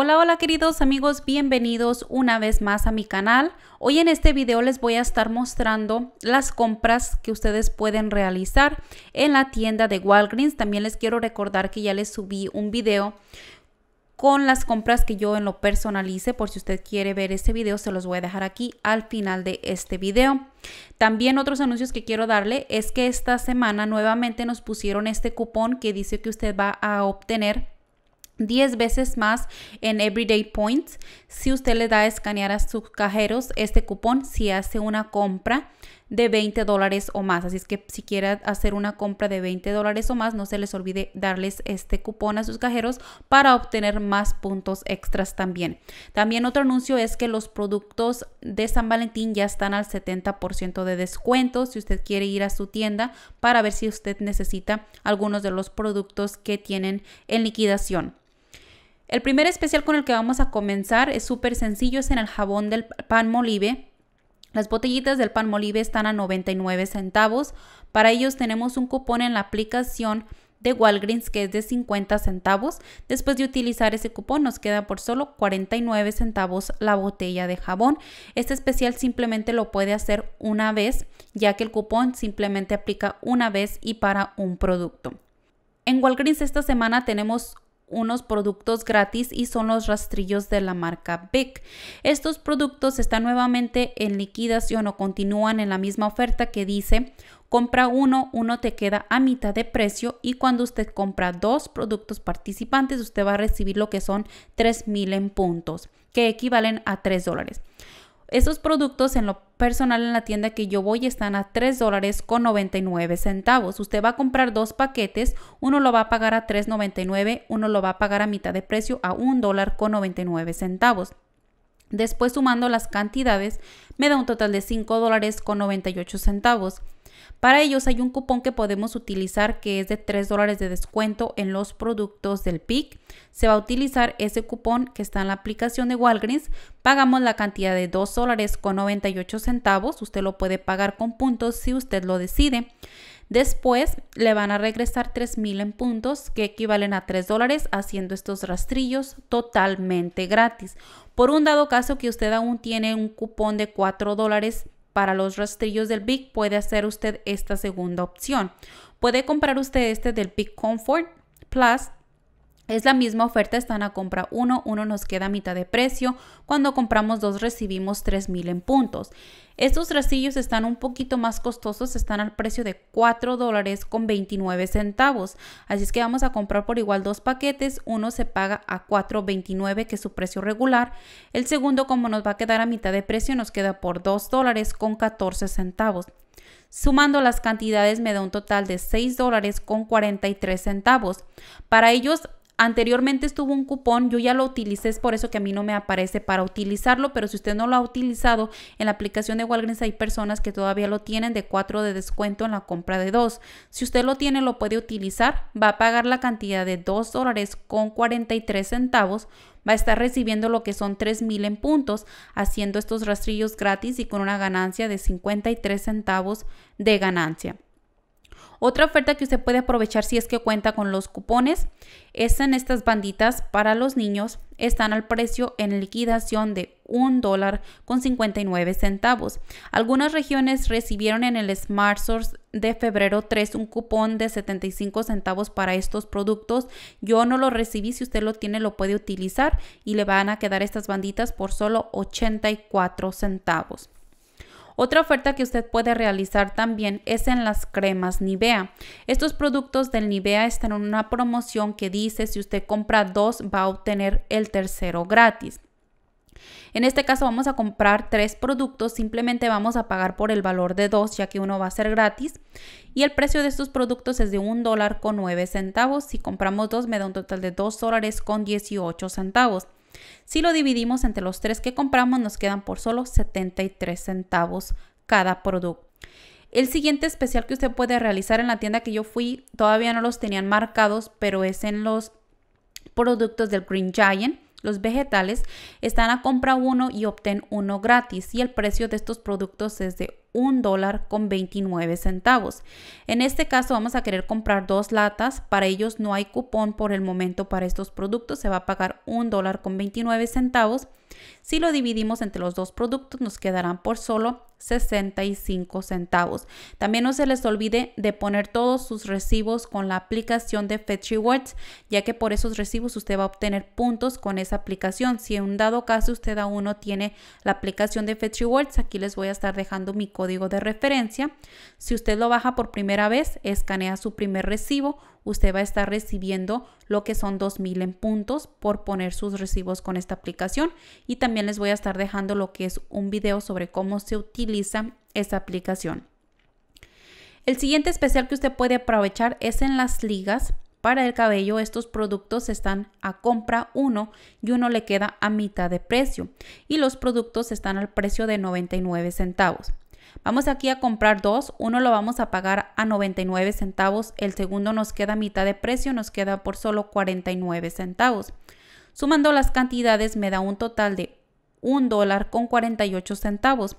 Hola, hola queridos amigos, bienvenidos una vez más a mi canal. Hoy en este video les voy a estar mostrando las compras que ustedes pueden realizar en la tienda de Walgreens. También les quiero recordar que ya les subí un video con las compras que yo en lo personalice. Por si usted quiere ver este video, se los voy a dejar aquí al final de este video. También otros anuncios que quiero darle es que esta semana nuevamente nos pusieron este cupón que dice que usted va a obtener 10 veces más en Everyday Points. Si usted le da a escanear a sus cajeros este cupón, si hace una compra de 20 dólares o más. Así es que si quiere hacer una compra de 20 dólares o más, no se les olvide darles este cupón a sus cajeros para obtener más puntos extras también. También otro anuncio es que los productos de San Valentín ya están al 70% de descuento. Si usted quiere ir a su tienda para ver si usted necesita algunos de los productos que tienen en liquidación. El primer especial con el que vamos a comenzar es súper sencillo, es en el jabón del pan molive. Las botellitas del pan molive están a 99 centavos. Para ellos tenemos un cupón en la aplicación de Walgreens que es de 50 centavos. Después de utilizar ese cupón nos queda por solo 49 centavos la botella de jabón. Este especial simplemente lo puede hacer una vez ya que el cupón simplemente aplica una vez y para un producto. En Walgreens esta semana tenemos unos productos gratis y son los rastrillos de la marca Bic. Estos productos están nuevamente en liquidación o continúan en la misma oferta que dice compra uno, uno te queda a mitad de precio y cuando usted compra dos productos participantes usted va a recibir lo que son 3.000 en puntos que equivalen a 3 dólares. Esos productos en lo personal en la tienda que yo voy están a $3.99. dólares con 99 centavos. Usted va a comprar dos paquetes, uno lo va a pagar a 3.99, uno lo va a pagar a mitad de precio a $1.99. dólar con 99 centavos. Después sumando las cantidades me da un total de 5 dólares con 98 centavos. Para ellos hay un cupón que podemos utilizar que es de 3 dólares de descuento en los productos del PIC. Se va a utilizar ese cupón que está en la aplicación de Walgreens. Pagamos la cantidad de 2 dólares con 98 centavos. Usted lo puede pagar con puntos si usted lo decide. Después le van a regresar 3.000 en puntos que equivalen a 3 dólares haciendo estos rastrillos totalmente gratis. Por un dado caso que usted aún tiene un cupón de 4 dólares para los rastrillos del Big puede hacer usted esta segunda opción. Puede comprar usted este del Big Comfort Plus es la misma oferta, están a compra 1, 1 nos queda a mitad de precio. Cuando compramos 2 recibimos 3000 en puntos. Estos rastrillos están un poquito más costosos, están al precio de 4 dólares con 29 centavos. Así es que vamos a comprar por igual dos paquetes, uno se paga a 4.29 que es su precio regular. El segundo como nos va a quedar a mitad de precio nos queda por 2 dólares con 14 centavos. Sumando las cantidades me da un total de 6 dólares con 43 centavos. Para ellos Anteriormente estuvo un cupón, yo ya lo utilicé, es por eso que a mí no me aparece para utilizarlo, pero si usted no lo ha utilizado, en la aplicación de Walgreens hay personas que todavía lo tienen de 4 de descuento en la compra de 2. Si usted lo tiene, lo puede utilizar, va a pagar la cantidad de 2 dólares con 43 centavos va a estar recibiendo lo que son 3.000 en puntos, haciendo estos rastrillos gratis y con una ganancia de 53 centavos de ganancia. Otra oferta que usted puede aprovechar si es que cuenta con los cupones es en estas banditas para los niños. Están al precio en liquidación de un dólar con 59 centavos. Algunas regiones recibieron en el Smart Source de febrero 3 un cupón de 75 centavos para estos productos. Yo no lo recibí, si usted lo tiene lo puede utilizar y le van a quedar estas banditas por solo 84 centavos. Otra oferta que usted puede realizar también es en las cremas Nivea. Estos productos del Nivea están en una promoción que dice si usted compra dos va a obtener el tercero gratis. En este caso vamos a comprar tres productos, simplemente vamos a pagar por el valor de dos ya que uno va a ser gratis y el precio de estos productos es de un dólar con nueve centavos. Si compramos dos me da un total de dos dólares con dieciocho centavos. Si lo dividimos entre los tres que compramos, nos quedan por solo 73 centavos cada producto. El siguiente especial que usted puede realizar en la tienda que yo fui, todavía no los tenían marcados, pero es en los productos del Green Giant. Los vegetales están a compra uno y obtén uno gratis y el precio de estos productos es de un dólar con 29 centavos. En este caso vamos a querer comprar dos latas. Para ellos no hay cupón por el momento para estos productos. Se va a pagar un dólar con 29 centavos. Si lo dividimos entre los dos productos nos quedarán por solo 65 centavos. También no se les olvide de poner todos sus recibos con la aplicación de Fetch Rewards ya que por esos recibos usted va a obtener puntos con esa aplicación. Si en un dado caso usted aún no tiene la aplicación de Fetch Rewards, aquí les voy a estar dejando mi código de referencia. Si usted lo baja por primera vez, escanea su primer recibo, usted va a estar recibiendo lo que son 2000 en puntos por poner sus recibos con esta aplicación. Y también les voy a estar dejando lo que es un video sobre cómo se utiliza esa aplicación. El siguiente especial que usted puede aprovechar es en las ligas para el cabello, estos productos están a compra uno y uno le queda a mitad de precio y los productos están al precio de 99 centavos. Vamos aquí a comprar dos, uno lo vamos a pagar a 99 centavos, el segundo nos queda a mitad de precio, nos queda por solo 49 centavos. Sumando las cantidades me da un total de un dólar con 48 centavos.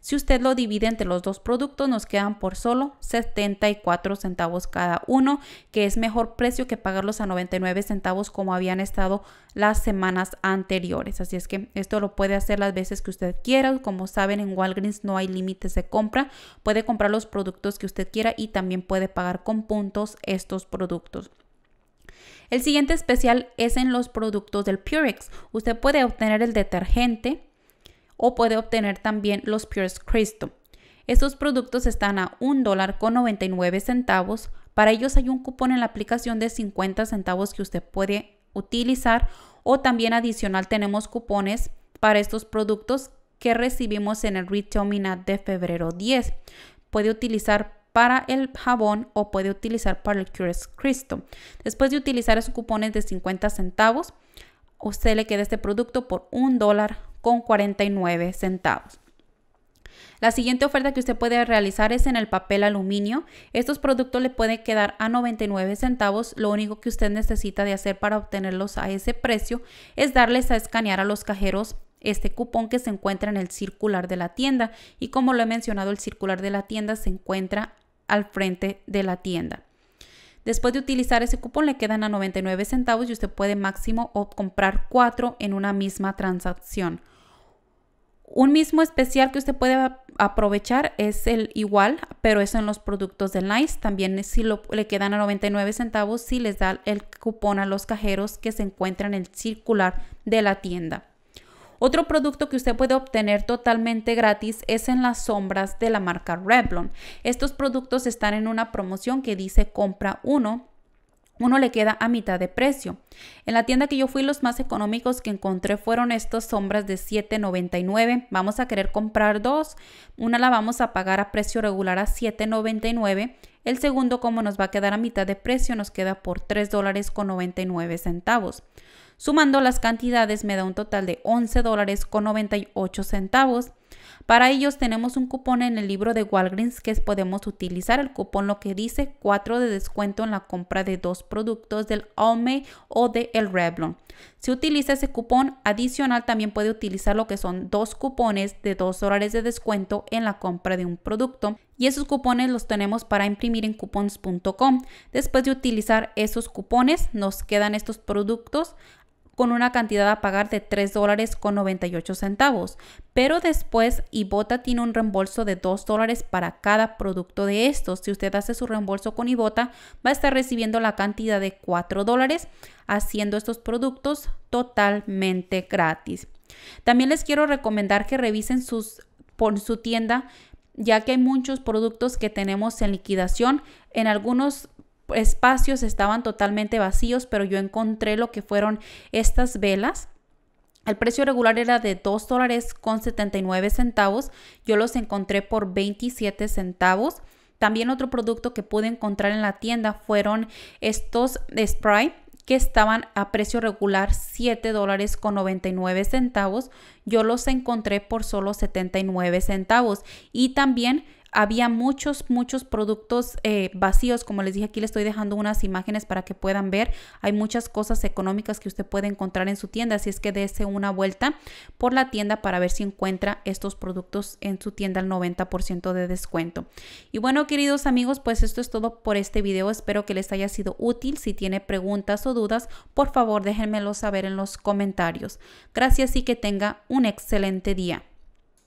Si usted lo divide entre los dos productos, nos quedan por solo 74 centavos cada uno, que es mejor precio que pagarlos a 99 centavos como habían estado las semanas anteriores. Así es que esto lo puede hacer las veces que usted quiera. Como saben, en Walgreens no hay límites de compra. Puede comprar los productos que usted quiera y también puede pagar con puntos estos productos. El siguiente especial es en los productos del Purex. Usted puede obtener el detergente o puede obtener también los Purex Cristo. Estos productos están a $1.99 dólar con centavos. Para ellos hay un cupón en la aplicación de 50 centavos que usted puede utilizar o también adicional tenemos cupones para estos productos que recibimos en el Retail de febrero 10. Puede utilizar para el jabón o puede utilizar para el Cures Cristo. Después de utilizar esos cupones de 50 centavos, usted le queda este producto por un dólar con 49 centavos. La siguiente oferta que usted puede realizar es en el papel aluminio. Estos productos le pueden quedar a 99 centavos. Lo único que usted necesita de hacer para obtenerlos a ese precio es darles a escanear a los cajeros este cupón que se encuentra en el circular de la tienda y como lo he mencionado el circular de la tienda se encuentra al frente de la tienda. Después de utilizar ese cupón le quedan a 99 centavos y usted puede máximo comprar cuatro en una misma transacción. Un mismo especial que usted puede aprovechar es el igual, pero eso en los productos de Nice. También si le quedan a 99 centavos si les da el cupón a los cajeros que se encuentran en el circular de la tienda. Otro producto que usted puede obtener totalmente gratis es en las sombras de la marca Revlon. Estos productos están en una promoción que dice compra uno uno le queda a mitad de precio. En la tienda que yo fui los más económicos que encontré fueron estas sombras de $7.99. Vamos a querer comprar dos. Una la vamos a pagar a precio regular a $7.99. El segundo como nos va a quedar a mitad de precio nos queda por $3.99. Sumando las cantidades me da un total de 11 dólares con 98 centavos. Para ellos tenemos un cupón en el libro de Walgreens que podemos utilizar. El cupón lo que dice 4 de descuento en la compra de dos productos del Aume o de el Revlon. Si utiliza ese cupón adicional también puede utilizar lo que son dos cupones de 2 dólares de descuento en la compra de un producto. Y esos cupones los tenemos para imprimir en coupons.com. Después de utilizar esos cupones nos quedan estos productos con una cantidad a pagar de $3.98. dólares con 98 centavos, pero después Ibota tiene un reembolso de 2 dólares para cada producto de estos. Si usted hace su reembolso con Ibota, va a estar recibiendo la cantidad de 4 dólares haciendo estos productos totalmente gratis. También les quiero recomendar que revisen sus, por su tienda ya que hay muchos productos que tenemos en liquidación. En algunos espacios estaban totalmente vacíos, pero yo encontré lo que fueron estas velas. El precio regular era de $2.79. dólares con 79 centavos. Yo los encontré por 27 centavos. También otro producto que pude encontrar en la tienda fueron estos spray que estaban a precio regular 7 dólares con 99 centavos. Yo los encontré por solo 79 centavos. Y también había muchos, muchos productos eh, vacíos. Como les dije, aquí les estoy dejando unas imágenes para que puedan ver. Hay muchas cosas económicas que usted puede encontrar en su tienda, así es que dése una vuelta por la tienda para ver si encuentra estos productos en su tienda al 90% de descuento. Y bueno, queridos amigos, pues esto es todo por este video. Espero que les haya sido útil. Si tiene preguntas o dudas, por favor déjenmelo saber en los comentarios. Gracias y que tenga un excelente día.